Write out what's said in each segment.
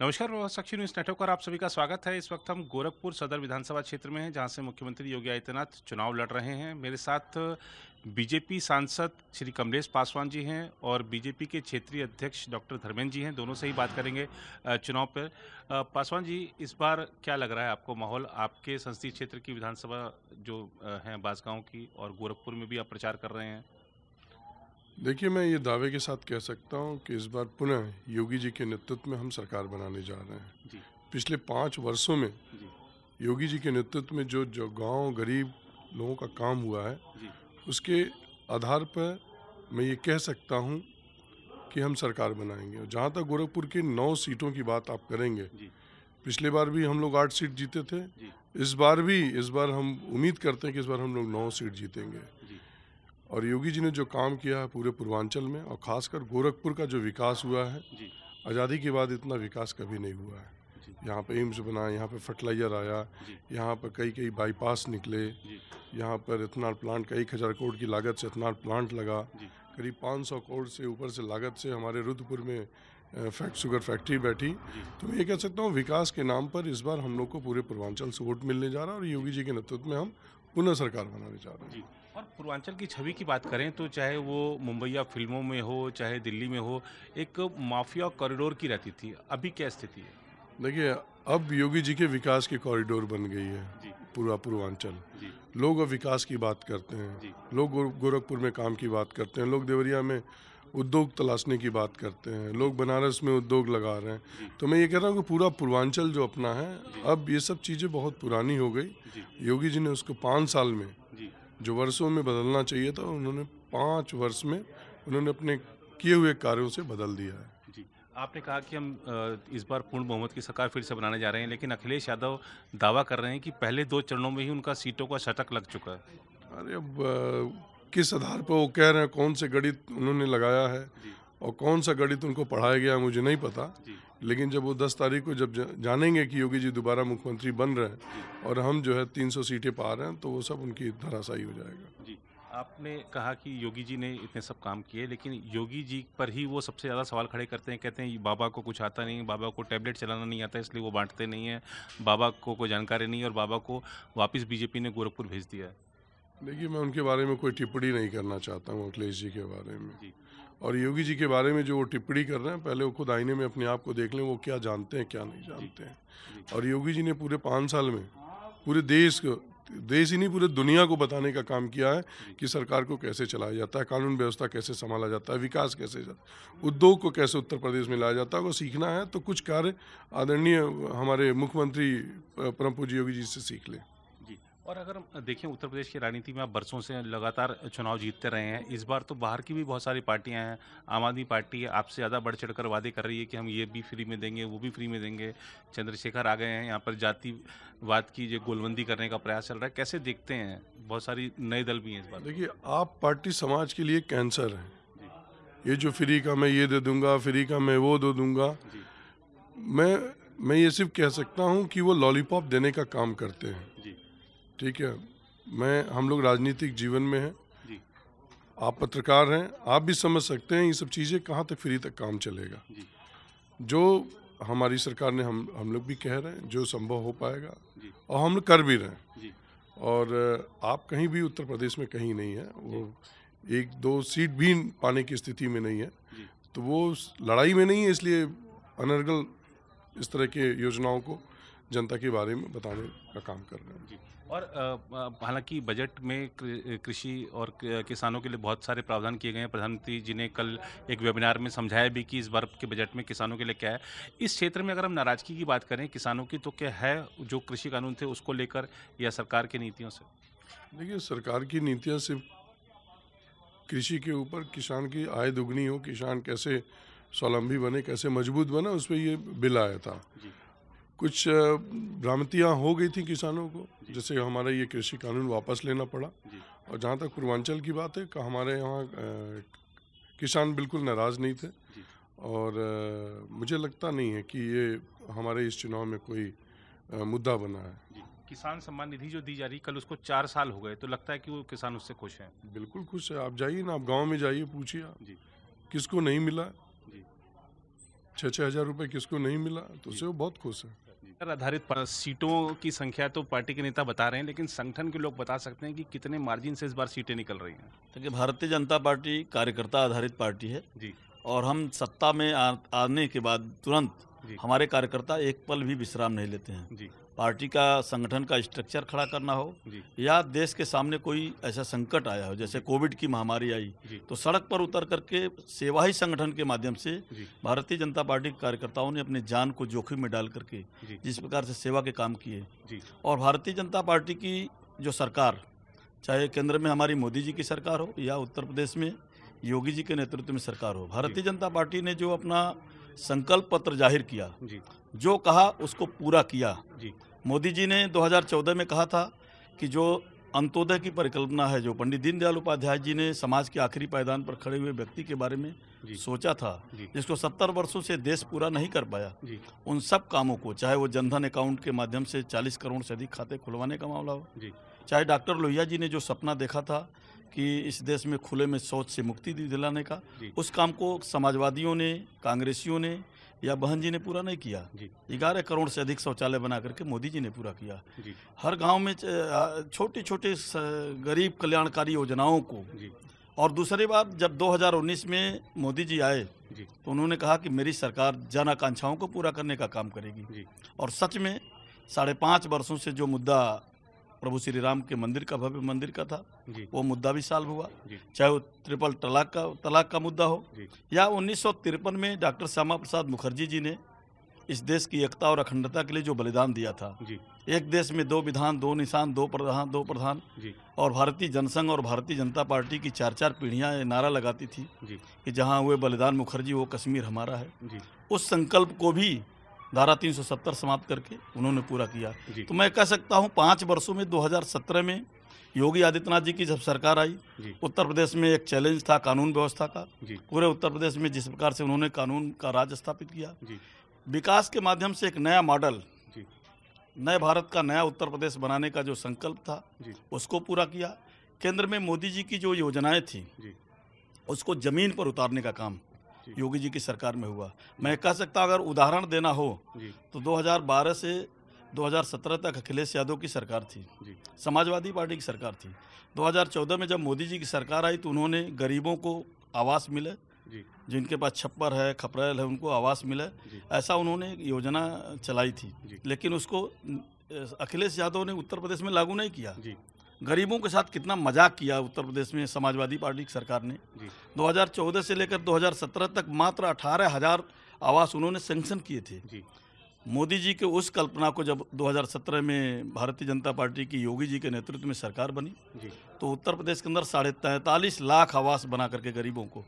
नमस्कार साक्षी news network पर आप सभी का स्वागत है इस वक्त हम गोरखपुर सदर विधानसभा क्षेत्र में हैं जहां से मुख्यमंत्री योगी आदित्यनाथ चुनाव लड़ रहे हैं मेरे साथ बीजेपी सांसद श्री कमलेश पासवान जी हैं और बीजेपी के क्षेत्रीय अध्यक्ष डॉक्टर धर्मेंद्र जी हैं दोनों से ही बात करेंगे चुनाव पर पासवान जी इस बार क्या लग रहा है आपको माहौल आपके संसदीय क्षेत्र की विधानसभा जो है बासगांव की और गोरखपुर में भी आप प्रचार कर रहे हैं देखिए मैं ये दावे के साथ कह सकता हूँ कि इस बार पुनः योगी जी के नेतृत्व में हम सरकार बनाने जा रहे हैं पिछले पाँच वर्षों में योगी जी के नेतृत्व में जो जो गांव गरीब लोगों का काम हुआ है उसके आधार पर मैं ये कह सकता हूँ कि हम सरकार बनाएंगे और जहाँ तक गोरखपुर की नौ सीटों की बात आप करेंगे पिछले बार भी हम लोग आठ सीट जीते थे इस बार भी इस बार हम उम्मीद करते हैं कि इस बार हम लोग नौ सीट जीतेंगे और योगी जी ने जो काम किया है पूरे पूर्वांचल में और खासकर गोरखपुर का जो विकास हुआ है आज़ादी के बाद इतना विकास कभी नहीं हुआ है यहाँ पे एम्स बना यहाँ पे फर्टिलाइज़र आया यहाँ पर कई कई बाईपास निकले यहाँ पर इथेनॉल प्लांट का एक हज़ार करोड़ की लागत से इथेनॉल प्लांट लगा करीब 500 करोड़ से ऊपर से लागत से हमारे रुद्रपुर में फैक्ट शुगर फैक्ट्री बैठी तो मैं ये कह सकता हूँ विकास के नाम पर इस बार हम लोग को पूरे पूर्वांचल से वोट मिलने जा रहा है और योगी जी के नेतृत्व में हम पुनः सरकार बनाने जा रहे हैं और पूर्वांचल की छवि की बात करें तो चाहे वो मुंबईया फिल्मों में हो चाहे दिल्ली में हो एक माफिया कॉरिडोर की रहती थी अभी क्या स्थिति है देखिए अब योगी जी के विकास की कॉरिडोर बन गई है पूरा पूर्वांचल लोग अब विकास की बात करते हैं लोग गोरखपुर में काम की बात करते हैं लोग देवरिया में उद्योग तलाशने की बात करते हैं लोग बनारस में उद्योग लगा रहे हैं तो मैं ये कह रहा हूँ कि पूरा पूर्वांचल जो अपना है अब ये सब चीज़ें बहुत पुरानी हो गई योगी जी ने उसको पाँच साल में जो वर्षों में बदलना चाहिए था उन्होंने पाँच वर्ष में उन्होंने अपने किए हुए कार्यों से बदल दिया है आपने कहा कि हम इस बार पूर्ण बहुमत की सरकार फिर से बनाने जा रहे हैं लेकिन अखिलेश यादव दावा कर रहे हैं कि पहले दो चरणों में ही उनका सीटों का शतक लग चुका है अरे अब किस आधार पर वो कह रहे हैं कौन से गणित उन्होंने लगाया है और कौन सा गणित उनको पढ़ाया गया मुझे नहीं पता लेकिन जब वो दस तारीख को जब जानेंगे कि योगी जी दोबारा मुख्यमंत्री बन रहे हैं और हम जो है तीन सौ सीटें पा रहे हैं तो वो सब उनकी धराशाई हो जाएगा जी आपने कहा कि योगी जी ने इतने सब काम किए लेकिन योगी जी पर ही वो सबसे ज़्यादा सवाल खड़े करते हैं कहते हैं बाबा को कुछ आता नहीं बाबा को टैबलेट चलाना नहीं आता इसलिए वो बांटते नहीं है बाबा को कोई जानकारी नहीं और बाबा को वापस बीजेपी ने गोरखपुर भेज दिया है देखिए मैं उनके बारे में कोई टिप्पणी नहीं करना चाहता हूँ अखिलेश जी के बारे में और योगी जी के बारे में जो वो टिप्पणी कर रहे हैं पहले वो खुद आईने में अपने आप को देख लें वो क्या जानते हैं क्या नहीं जानते हैं और योगी जी ने पूरे पाँच साल में पूरे देश को देश ही नहीं पूरे दुनिया को बताने का काम किया है कि सरकार को कैसे चलाया जाता है कानून व्यवस्था कैसे संभाला जाता है विकास कैसे जाता उद्योग को कैसे उत्तर प्रदेश में लाया जाता है वो सीखना है तो कुछ कार्य आदरणीय हमारे मुख्यमंत्री परम पूज्य योगी जी से सीख लें और अगर हम देखें उत्तर प्रदेश की राजनीति में आप बरसों से लगातार चुनाव जीतते रहे हैं इस बार तो बाहर की भी बहुत सारी पार्टियां हैं आम आदमी पार्टी आपसे ज़्यादा बढ़ चढ़ कर वादे कर रही है कि हम ये भी फ्री में देंगे वो भी फ्री में देंगे चंद्रशेखर आ गए हैं यहाँ पर जातिवाद की जो गोलबंदी करने का प्रयास चल रहा है कैसे देखते हैं बहुत सारी नए दल भी हैं इस बार देखिए आप पार्टी समाज के लिए कैंसर हैं ये जो फ्री का मैं ये दे दूँगा फ्री का मैं वो दे दूँगा मैं मैं ये सिर्फ कह सकता हूँ कि वो लॉलीपॉप देने का काम करते हैं ठीक है मैं हम लोग राजनीतिक जीवन में हैं जी। आप पत्रकार हैं आप भी समझ सकते हैं ये सब चीज़ें कहाँ तक फ्री तक काम चलेगा जो हमारी सरकार ने हम हम लोग भी कह रहे हैं जो संभव हो पाएगा और हम लोग कर भी रहे हैं और आप कहीं भी उत्तर प्रदेश में कहीं नहीं है वो एक दो सीट भी पाने की स्थिति में नहीं है तो वो लड़ाई में नहीं है इसलिए अनर्गल इस तरह के योजनाओं को जनता के बारे में बताने का काम कर रहे हैं और हालांकि बजट में कृषि और किसानों के लिए बहुत सारे प्रावधान किए गए हैं प्रधानमंत्री जी ने कल एक वेबिनार में समझाया भी कि इस बार के बजट में किसानों के लिए क्या है इस क्षेत्र में अगर हम नाराजगी की बात करें किसानों की तो क्या है जो कृषि कानून थे उसको लेकर या सरकार की नीतियों से देखिए सरकार की नीतियाँ सिर्फ कृषि के ऊपर किसान की आय दुगनी हो किसान कैसे स्वावलंबी बने कैसे मजबूत बने उस पर ये बिल आया था कुछ भ्रामतियाँ हो गई थी किसानों को जैसे हमारा ये कृषि कानून वापस लेना पड़ा और जहाँ तक पूर्वांचल की बात है का हमारे यहाँ किसान बिल्कुल नाराज़ नहीं थे और मुझे लगता नहीं है कि ये हमारे इस चुनाव में कोई मुद्दा बना है किसान सम्मान निधि जो दी जा रही कल उसको चार साल हो गए तो लगता है कि वो किसान उससे खुश हैं बिल्कुल खुश है आप जाइए ना आप गांव में जाइए पूछिए आप किसको नहीं मिला छः छः हज़ार रुपये किसको नहीं मिला तो उससे वो बहुत खुश है पर आधारित सीटों की संख्या तो पार्टी के नेता बता रहे हैं लेकिन संगठन के लोग बता सकते हैं कि कितने मार्जिन से इस बार सीटें निकल रही हैं देखिए तो भारतीय जनता पार्टी कार्यकर्ता आधारित पार्टी है जी और हम सत्ता में आ, आने के बाद तुरंत हमारे कार्यकर्ता एक पल भी विश्राम नहीं लेते हैं जी पार्टी का संगठन का स्ट्रक्चर खड़ा करना हो या देश के सामने कोई ऐसा संकट आया हो जैसे कोविड की महामारी आई तो सड़क पर उतर करके सेवा ही संगठन के माध्यम से भारतीय जनता पार्टी के कार्यकर्ताओं ने अपनी जान को जोखिम में डाल करके जिस प्रकार से सेवा के काम किए और भारतीय जनता पार्टी की जो सरकार चाहे केंद्र में हमारी मोदी जी की सरकार हो या उत्तर प्रदेश में योगी जी के नेतृत्व में सरकार हो भारतीय जनता पार्टी ने जो अपना संकल्प पत्र जाहिर किया जी। जो कहा उसको पूरा किया जी। मोदी जी ने 2014 में कहा था कि जो अंत्योदय की परिकल्पना है जो पंडित दीनदयाल उपाध्याय जी ने समाज के आखिरी पायदान पर खड़े हुए व्यक्ति के बारे में सोचा था जिसको सत्तर वर्षों से देश पूरा नहीं कर पाया उन सब कामों को चाहे वो जनधन अकाउंट के माध्यम से 40 करोड़ से अधिक खाते खुलवाने का मामला हो चाहे डॉक्टर लोहिया जी ने जो सपना देखा था कि इस देश में खुले में शौच से मुक्ति दिलाने का उस काम को समाजवादियों ने कांग्रेसियों ने या बहन जी ने पूरा नहीं किया ग्यारह करोड़ से अधिक शौचालय बना करके मोदी जी ने पूरा किया हर गांव में छोटे छोटे गरीब कल्याणकारी योजनाओं को और दूसरी बात जब 2019 में मोदी जी आए तो उन्होंने कहा कि मेरी सरकार जन आकांक्षाओं को पूरा करने का काम करेगी और सच में साढ़े पाँच वर्षों से जो मुद्दा प्रभु श्री राम के मंदिर का भव्य मंदिर का था वो मुद्दा भी सॉल्व हुआ चाहे वो ट्रिपल तलाक का तलाक का मुद्दा हो या उन्नीस में डॉक्टर श्यामा प्रसाद मुखर्जी जी ने इस देश की एकता और अखंडता के लिए जो बलिदान दिया था एक देश में दो विधान दो निशान दो प्रधान दो प्रधान और भारतीय जनसंघ और भारतीय जनता पार्टी की चार चार पीढ़ियां नारा लगाती थी कि जहां हुए बलिदान मुखर्जी वो कश्मीर हमारा है उस संकल्प को भी धारा 370 समाप्त करके उन्होंने पूरा किया तो मैं कह सकता हूँ पाँच वर्षों में 2017 में योगी आदित्यनाथ जी की जब सरकार आई उत्तर प्रदेश में एक चैलेंज था कानून व्यवस्था का पूरे उत्तर प्रदेश में जिस प्रकार से उन्होंने कानून का राज स्थापित किया विकास के माध्यम से एक नया मॉडल नए भारत का नया उत्तर प्रदेश बनाने का जो संकल्प था उसको पूरा किया केंद्र में मोदी जी की जो योजनाएं थी उसको जमीन पर उतारने का काम योगी जी की सरकार में हुआ मैं कह सकता अगर उदाहरण देना हो तो 2012 से 2017 तक अखिलेश यादव की सरकार थी समाजवादी पार्टी की सरकार थी 2014 में जब मोदी जी की सरकार आई तो उन्होंने गरीबों को आवास मिले जिनके पास छप्पर है खपरेल है उनको आवास मिले ऐसा उन्होंने योजना चलाई थी लेकिन उसको अखिलेश यादव ने उत्तर प्रदेश में लागू नहीं किया गरीबों के साथ कितना मजाक किया उत्तर प्रदेश में समाजवादी पार्टी की सरकार ने 2014 से लेकर 2017 तक मात्र अठारह हजार आवास उन्होंने सेंक्शन किए थे मोदी जी के उस कल्पना को जब 2017 में भारतीय जनता पार्टी की योगी जी के नेतृत्व में सरकार बनी तो उत्तर प्रदेश के अंदर साढ़े तैंतालीस लाख आवास बना करके गरीबों को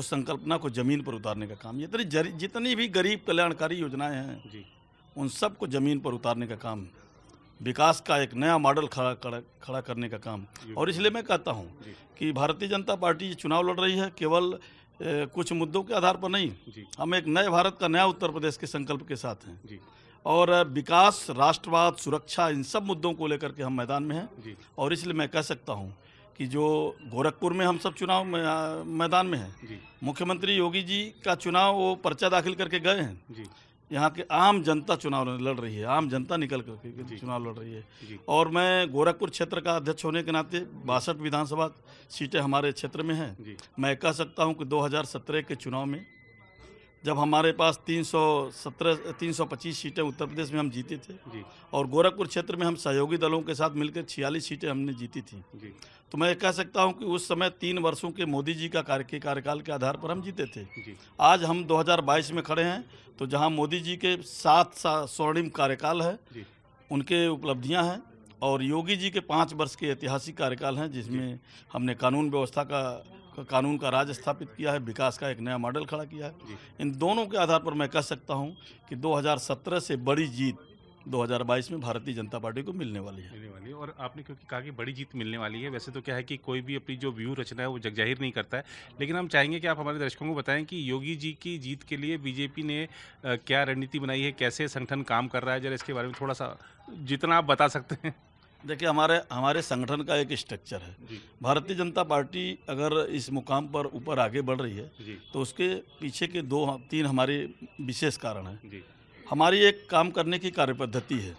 उस संकल्पना को जमीन पर उतारने का काम जितनी जितनी भी गरीब कल्याणकारी योजनाएं हैं उन सबको जमीन पर उतारने का काम विकास का एक नया मॉडल खड़ा खड़ा खड़ा करने का काम और इसलिए मैं कहता हूँ कि भारतीय जनता पार्टी चुनाव लड़ रही है केवल ए, कुछ मुद्दों के आधार पर नहीं हम एक नए भारत का नया उत्तर प्रदेश के संकल्प के साथ हैं और विकास राष्ट्रवाद सुरक्षा इन सब मुद्दों को लेकर के हम मैदान में हैं और इसलिए मैं कह सकता हूँ कि जो गोरखपुर में हम सब चुनाव मैदान में हैं मुख्यमंत्री योगी जी का चुनाव वो पर्चा दाखिल करके गए हैं यहाँ के आम जनता चुनाव लड़ रही है आम जनता निकल कर चुनाव लड़ रही है और मैं गोरखपुर क्षेत्र का अध्यक्ष होने के नाते बासठ विधानसभा सीटें हमारे क्षेत्र में हैं मैं कह सकता हूँ कि 2017 के चुनाव में जब हमारे पास 317 325 सीटें उत्तर प्रदेश में हम जीते थे जी। और गोरखपुर क्षेत्र में हम सहयोगी दलों के साथ मिलकर 46 सीटें हमने जीती थी जी। तो मैं कह सकता हूं कि उस समय तीन वर्षों के मोदी जी का कार्य कार्यकाल के आधार पर हम जीते थे जी। आज हम 2022 में खड़े हैं तो जहां मोदी जी के सात स्वर्णिम कार्यकाल है उनके उपलब्धियाँ हैं और योगी जी के पाँच वर्ष के ऐतिहासिक कार्यकाल हैं जिसमें हमने कानून व्यवस्था का का कानून का राज स्थापित किया है विकास का एक नया मॉडल खड़ा किया है इन दोनों के आधार पर मैं कह सकता हूँ कि 2017 से बड़ी जीत 2022 में भारतीय जनता पार्टी को मिलने वाली है मिलने वाली है और आपने क्योंकि कहा कि बड़ी जीत मिलने वाली है वैसे तो क्या है कि कोई भी अपनी जो व्यू रचना है वो जगजाहिर नहीं करता है लेकिन हम चाहेंगे कि आप हमारे दर्शकों को बताएं कि योगी जी की जीत के लिए बीजेपी ने क्या रणनीति बनाई है कैसे संगठन काम कर रहा है जरा इसके बारे में थोड़ा सा जितना आप बता सकते हैं देखिए हमारे हमारे संगठन का एक स्ट्रक्चर है भारतीय जनता पार्टी अगर इस मुकाम पर ऊपर आगे बढ़ रही है तो उसके पीछे के दो तीन हमारे विशेष कारण हैं हमारी एक काम करने की कार्य पद्धति है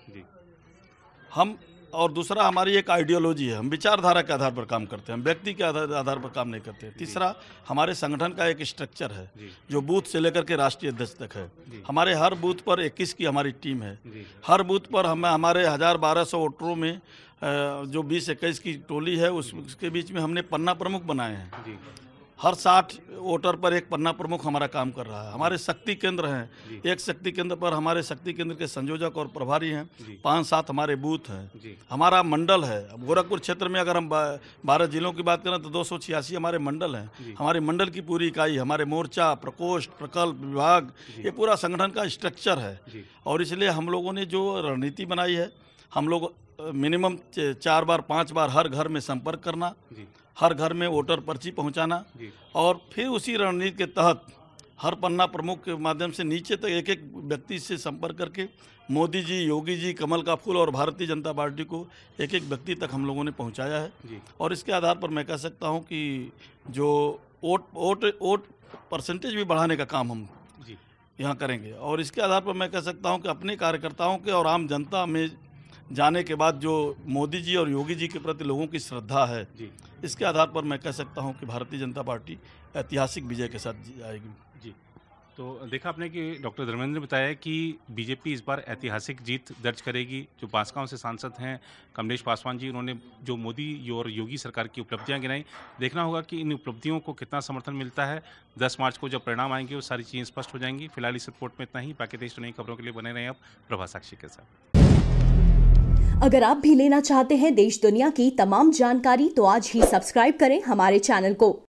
हम और दूसरा हमारी एक आइडियोलॉजी है हम विचारधारा के आधार पर काम करते हैं हम व्यक्ति के आधार पर काम नहीं करते तीसरा हमारे संगठन का एक स्ट्रक्चर है जो बूथ से लेकर के राष्ट्रीय अध्यक्ष तक है हमारे हर बूथ पर इक्कीस की हमारी टीम है हर बूथ पर हम हमारे हज़ार बारह सौ वोटरों में जो बीस इक्कीस की टोली है उसके बीच में हमने पन्ना प्रमुख बनाए हैं हर साठ वोटर पर एक पन्ना प्रमुख हमारा काम कर रहा है हमारे शक्ति केंद्र हैं एक शक्ति केंद्र पर हमारे शक्ति केंद्र के संयोजक और प्रभारी हैं पांच सात हमारे बूथ हैं हमारा मंडल है गोरखपुर क्षेत्र में अगर हम बारह जिलों की बात करें तो दो हमारे मंडल हैं हमारे मंडल की पूरी इकाई हमारे मोर्चा प्रकोष्ठ प्रकल्प विभाग ये पूरा संगठन का स्ट्रक्चर है और इसलिए हम लोगों ने जो रणनीति बनाई है हम लोग मिनिमम चार बार पाँच बार हर घर में संपर्क करना हर घर में वोटर पर्ची पहुंचाना और फिर उसी रणनीति के तहत हर पन्ना प्रमुख के माध्यम से नीचे तक एक एक व्यक्ति से संपर्क करके मोदी जी योगी जी कमल का फूल और भारतीय जनता पार्टी को एक एक व्यक्ति तक हम लोगों ने पहुंचाया है और इसके आधार पर मैं कह सकता हूं कि जो वोट वोट वोट परसेंटेज भी बढ़ाने का काम हम यहाँ करेंगे और इसके आधार पर मैं कह सकता हूँ कि अपने कार्यकर्ताओं के और आम जनता में जाने के बाद जो मोदी जी और योगी जी के प्रति लोगों की श्रद्धा है इसके आधार पर मैं कह सकता हूँ कि भारतीय जनता पार्टी ऐतिहासिक विजय के साथ जाएगी जी तो देखा आपने कि डॉक्टर धर्मेंद्र ने बताया कि बीजेपी इस बार ऐतिहासिक जीत दर्ज करेगी जो बांसगांव से सांसद हैं कमलेश पासवान जी उन्होंने जो मोदी और योगी सरकार की उपलब्धियां गिनाई देखना होगा कि इन उपलब्धियों को कितना समर्थन मिलता है 10 मार्च को जब परिणाम आएंगे वो सारी चीज़ें स्पष्ट हो जाएंगी फिलहाल इस रिपोर्ट में इतना ही बाकी देश तो नई खबरों के लिए बने रहें आप प्रभा साक्षी के साथ अगर आप भी लेना चाहते हैं देश दुनिया की तमाम जानकारी तो आज ही सब्सक्राइब करें हमारे चैनल को